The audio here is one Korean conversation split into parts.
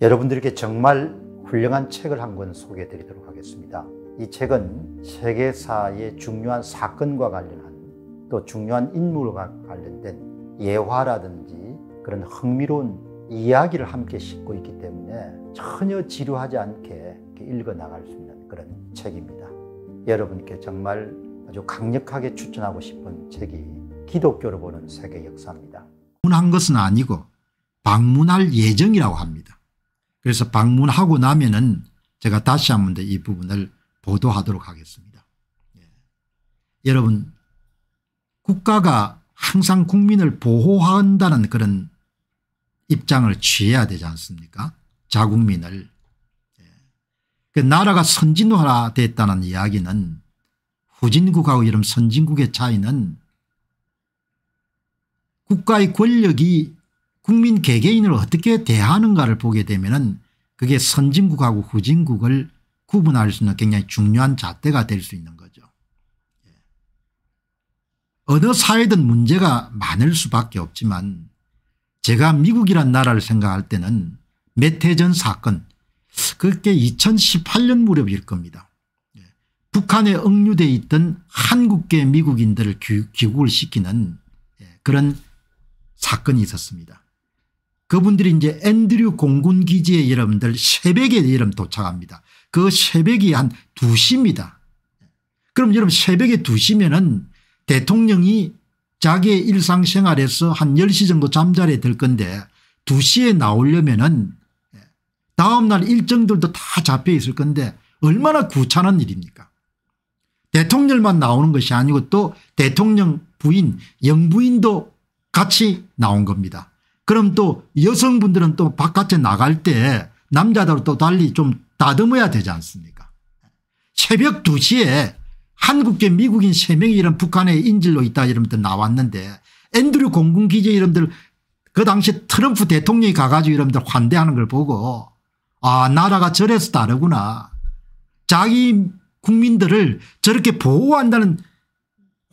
여러분들에게 정말 훌륭한 책을 한 권 소개해 드리도록 하겠습니다. 이 책은 세계사의 중요한 사건과 관련한 또 중요한 인물과 관련된 예화라든지 그런 흥미로운 이야기를 함께 싣고 있기 때문에 전혀 지루하지 않게 읽어 나갈 수 있는 그런 책입니다. 여러분께 정말 아주 강력하게 추천하고 싶은 책이 기독교를 보는 세계 역사입니다. 방문한 것은 아니고 방문할 예정이라고 합니다. 그래서 방문하고 나면은 제가 다시 한 번 더 이 부분을 보도하도록 하겠습니다. 예. 여러분 국가가 항상 국민을 보호한다는 그런 입장을 취해야 되지 않습니까 자국민을. 예. 그 나라가 선진화 됐다는 이야기는 후진국하고 이런 선진국의 차이는 국가의 권력이 국민 개개인을 어떻게 대하는가를 보게 되면 그게 선진국하고 후진국을 구분할 수 있는 굉장히 중요한 잣대가 될 수 있는 거죠. 예. 어느 사회든 문제가 많을 수밖에 없지만 제가 미국이란 나라를 생각할 때는 몇해전 사건 그게 2018년 무렵일 겁니다. 예. 북한에 억류돼 있던 한국계 미국인들을 귀국을 시키는 예, 그런 사건이 있었습니다. 그분들이 이제 앤드류 공군기지에 여러분들 새벽에 여러분 도착합니다. 그 새벽이 한 2시입니다. 그럼 여러분 새벽에 2시면은 대통령이 자기의 일상생활에서 한 10시 정도 잠자리에 들 건데 2시에 나오려면은 다음날 일정들도 다 잡혀 있을 건데 얼마나 구차한 일입니까 대통령만 나오는 것이 아니고 또 대통령 부인 영부인도 같이 나온 겁니다. 그럼 또 여성분들은 또 바깥에 나갈 때 남자들 또 달리 좀 다듬어야 되지 않습니까 새벽 2시에 한국계 미국인 3명이 이런 북한의 인질로 있다 이러면 나왔는데 앤드류 공군기재 이름들 그 당시 트럼프 대통령이 가가지고 이러들 환대하는 걸 보고 아 나라가 저래서 다르구나 자기 국민들을 저렇게 보호한다는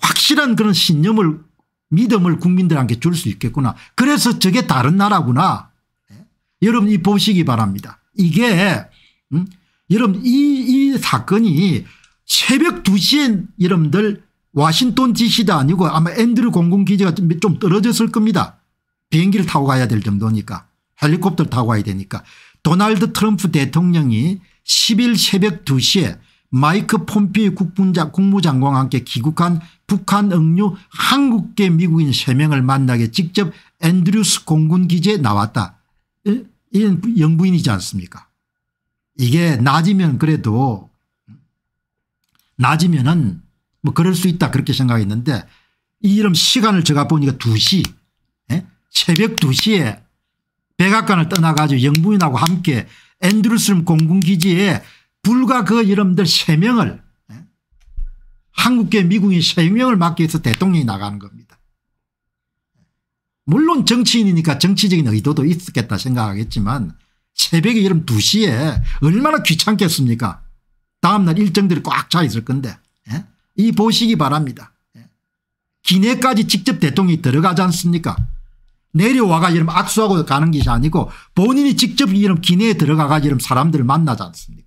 확실한 그런 신념을 믿음을 국민들한테 줄 수 있겠구나. 그래서 저게 다른 나라구나. 예? 여러분이 보시기 바랍니다. 이게 음? 여러분 이, 이 사건이 새벽 2시에 여러분들 와싱톤 d 시도 아니고 아마 앤드류 공군기지가 좀 떨어졌을 겁니다. 비행기를 타고 가야 될 정도니까 헬리콥터를 타고 가야 되니까 도널드 트럼프 대통령이 10일 새벽 2시에 마이크 폼피 국분장, 국무장관과 함께 귀국한 북한 응류 한국계 미국인 3명을 만나게 직접 앤드류스 공군 기지에 나왔다. 이건 영부인이지 않습니까 이게 낮으면 그래도 낮으면은뭐 그럴 수 있다 그렇게 생각했는데 이 이름 시간을 제가 보니까 2시 예? 새벽 2시에 백악관을 떠나가지고 영부인하고 함께 앤드루스 공군기지에 불과 그 이름들 3명을 예? 한국계 미국인 3명을 맡기 위해서 대통령이 나가는 겁니다. 물론 정치인이니까 정치적인 의도도 있었겠다 생각하겠지만 새벽에 이름 2시에 얼마나 귀찮겠습니까 다음날 일정들이 꽉 차 있을 건데 예? 이 보시기 바랍니다. 예? 기내까지 직접 대통령이 들어가지 않습니까 내려와가 이름 악수하고 가는 것이 아니고 본인이 직접 이름 기내에 들어가가 이름 사람들을 만나지 않습니까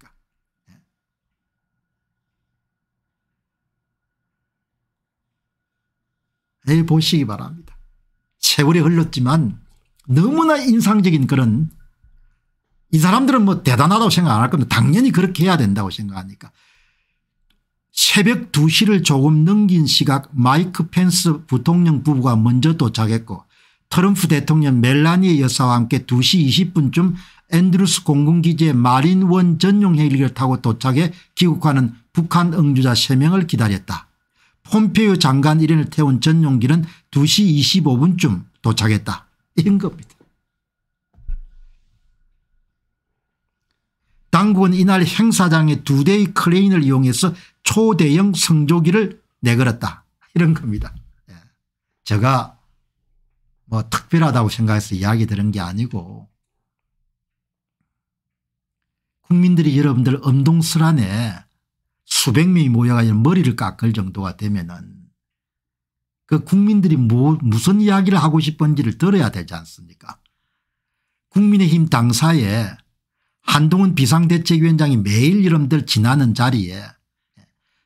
해보시기 바랍니다. 세월이 흘렀지만 너무나 인상적인 그런 이 사람들은 뭐 대단하다고 생각 안 할 겁니다. 당연히 그렇게 해야 된다고 생각하니까. 새벽 2시를 조금 넘긴 시각 마이크 펜스 부통령 부부가 먼저 도착했고 트럼프 대통령 멜라니 여사와 함께 2시 20분쯤 앤드루스 공군기지의 마린원 전용 헬기를 타고 도착해 귀국하는 북한 응주자 3명을 기다렸다. 폼페이오 장관 일행을 태운 전용기는 2시 25분쯤 도착했다. 이런 겁니다. 당국은 이날 행사장에 두 대의 크레인을 이용해서 초대형 성조기를 내걸었다. 이런 겁니다. 예. 제가 뭐 특별하다고 생각해서 이야기 들은 게 아니고 국민들이 여러분들 엄동설안에 수백 명이 모여가지고 머리를 깎을 정도가 되면은 그 국민들이 뭐 무슨 이야기를 하고 싶은지를 들어야 되지 않습니까 국민의힘 당사에 한동훈 비상대책위원장이 매일 이름들 지나는 자리에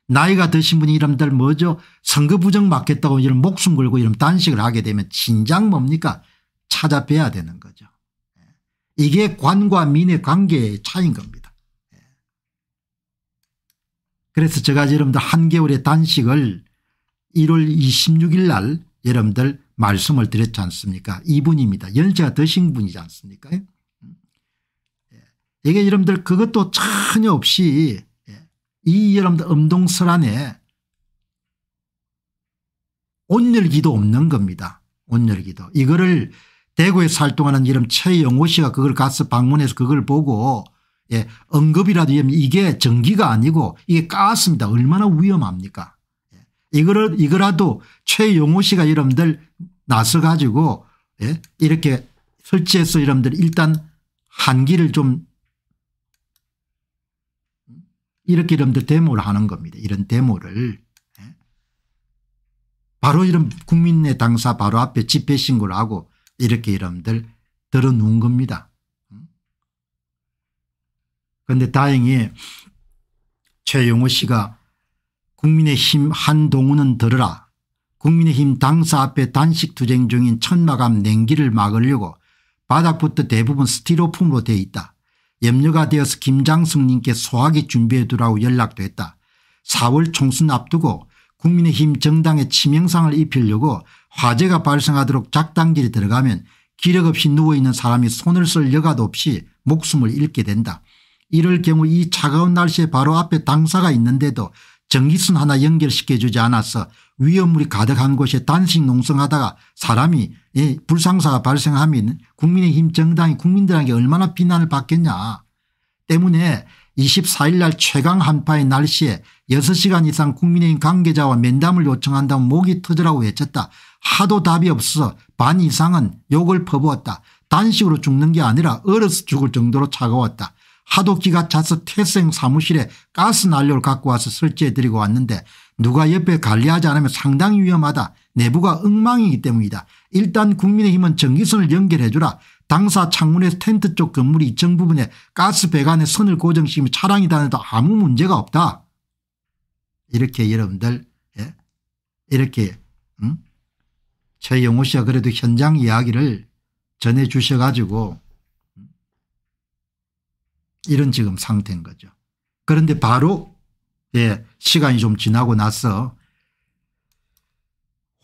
나이가 드신 분이 이름들 뭐죠 선거 부정 맡겠다고 이런 목숨 걸고 이런 단식을 하게 되면 진작 뭡니까 찾아뵈야 되는 거죠. 이게 관과 민의 관계의 차이인 겁니다. 그래서 제가 여러분들 한개월의 단식을 1월 26일 날 여러분들 말씀을 드렸지 않습니까 이분입니다. 연세가 드신 분이지 않습니까 예. 예. 이게 여러분들 그것도 전혀 없이 예. 이 여러분들 음동설안에 온열기도 없는 겁니다. 온열기도. 이거를 대구에서 활동하는 이름 최영호 씨가 그걸 가서 방문해서 그걸 보고 예, 언급이라도 이게 전기가 아니고 이게 가스입니다. 얼마나 위험합니까? 예, 이거를 이거라도 최용호 씨가 여러분들 나서 가지고 예, 이렇게 설치해서 여러분들 일단 한기를 좀 이렇게 여러분들 데모를 하는 겁니다. 이런 데모를 예, 바로 이런 국민의 당사 바로 앞에 집회 신고를 하고 이렇게 여러분들 들어놓은 겁니다. 그런데 다행히 최용호 씨가 국민의힘 한동훈은 들으라 국민의힘 당사 앞에 단식투쟁 중인 천마감 냉기를 막으려고 바닥부터 대부분 스티로폼으로 되어 있다. 염려가 되어서 김장숙님께 소화기 준비해 두라고 연락도 했다. 4월 총선 앞두고 국민의힘 정당의 치명상을 입히려고 화재가 발생하도록 작당질이 들어가면 기력 없이 누워있는 사람이 손을 쓸 여가도 없이 목숨을 잃게 된다. 이럴 경우 이 차가운 날씨에 바로 앞에 당사가 있는데도 전기순 하나 연결시켜 주지 않아서 위험물이 가득한 곳에 단식 농성하다가 사람이 예, 불상사가 발생하면 국민의힘 정당이 국민들에게 얼마나 비난을 받겠냐 때문에 24일 날 최강 한파의 날씨에 6시간 이상 국민의힘 관계자와 면담을 요청한다면 목이 터지라고 외쳤다. 하도 답이 없어 반 이상은 욕을 퍼부었다. 단식으로 죽는 게 아니라 얼어서 죽을 정도로 차가웠다. 하도 기가 차서 태생 사무실에 가스난로를 갖고 와서 설치해드리고 왔는데 누가 옆에 관리하지 않으면 상당히 위험하다. 내부가 엉망이기 때문이다. 일단 국민의힘은 전기선을 연결해주라. 당사 창문에서 텐트 쪽 건물 이층 부분에 가스 배관에 선을 고정시키면 차량이 다녀도 아무 문제가 없다. 이렇게 여러분들 예? 이렇게 응? 음? 최영호 씨가 그래도 현장 이야기를 전해 주셔가지고 이런 지금 상태인 거죠. 그런데 바로 예, 시간이 좀 지나고 나서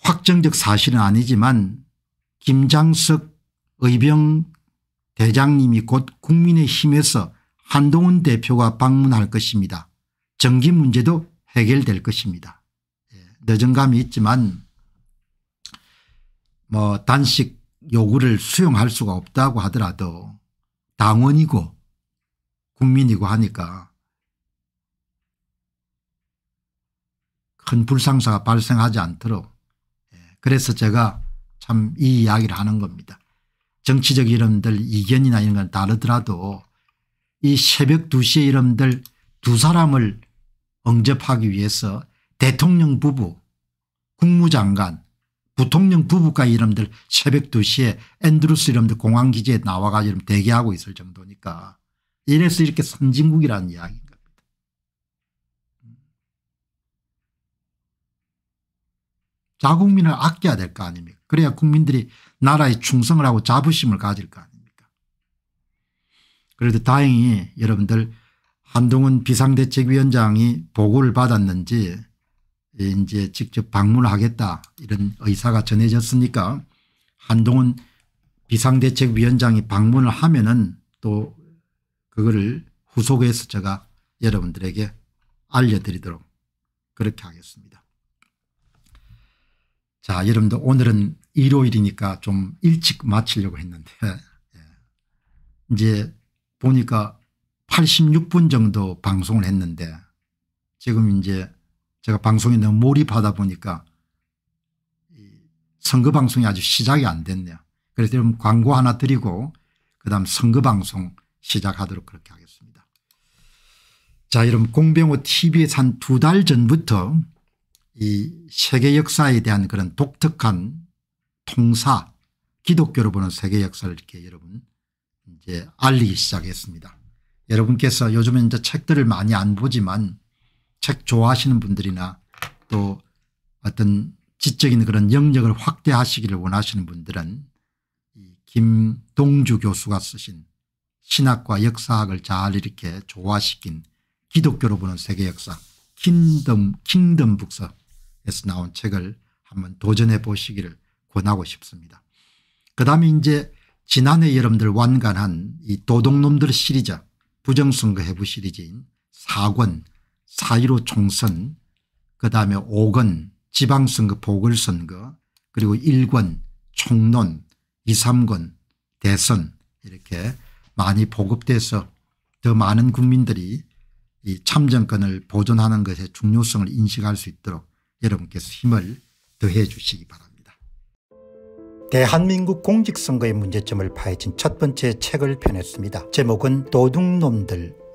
확정적 사실은 아니지만 김장석 의병 대장님이 곧 국민의힘에서 한동훈 대표가 방문할 것입니다. 정기 문제도 해결될 것입니다. 예, 늦은 감이 있지만 뭐 단식 요구를 수용할 수가 없다고 하더라도 당원이고 국민이고 하니까 큰 불상사가 발생하지 않도록 예, 그래서 제가 참 이 이야기를 하는 겁니다. 정치적 이름들 이견이나 이런 건 다르더라도 이 새벽 2시에 이름들 두 사람을 언접하기 위해서 대통령 부부 국무장관 부통령 부부가 이름들 새벽 2시에 앤드루스 이름들 공항기지에 나와가 지고 대기하고 있을 정도니까 이래서 이렇게 선진국이라는 이야기인 겁니다. 자국민을 아껴야 될 거 아닙니까 그래야 국민들이 나라에 충성을 하고 자부심을 가질 거 아닙니까 그래도 다행히 여러분들 한동훈 비상대책위원장이 보고를 받았는지 이제 직접 방문 하겠다 이런 의사가 전해졌으니까 한동훈 비상대책위원장이 방문을 하면은 또 그거를 후속에서 제가 여러분들에게 알려드리도록 그렇게 하겠습니다. 자 여러분들 오늘은 일요일이니까 좀 일찍 마치려고 했는데 예. 이제 보니까 86분 정도 방송을 했는데 지금 이제 제가 방송에 너무 몰입하다 보니까 선거 방송이 아주 시작이 안 됐네요. 그래서 여러분 광고 하나 드리고 그다음 선거 방송 시작하도록 그렇게 하겠습니다. 자 여러분 공병호 tv에 한두 달 전부터 이 세계 역사에 대한 그런 독특한 통사 기독교로 보는 세계 역사를 이렇게 여러분 이제 알리기 시작했습니다. 여러분께서 요즘은 이제 책들을 많이 안 보지만 책 좋아하시는 분들이나 또 어떤 지적인 그런 영역을 확대하시기를 원하시는 분들은 김동주 교수가 쓰신 신학과 역사학을 잘 이렇게 조화시킨 기독교로 보는 세계 역사 킹덤 킹덤 북서에서 나온 책을 한번 도전해 보시기를 권하고 싶습니다. 그 다음에 이제 지난해 여러분들 완간한 이 도둑놈들 시리즈 부정선거 해부 시리즈인 4권 4.15 총선 그 다음에 5권 지방선거 보궐선거 그리고 1권 총론 2, 3권 대선 이렇게 많이 보급돼서 더 많은 국민들이 이 참정권을 보존하는 것의 중요성을 인식할 수 있도록 여러분께서 힘을 더해 주시기 바랍니다. 대한민국 공직선거의 문제점을 파헤친 첫 번째 책을 펴냈습니다. 제목은 도둑놈들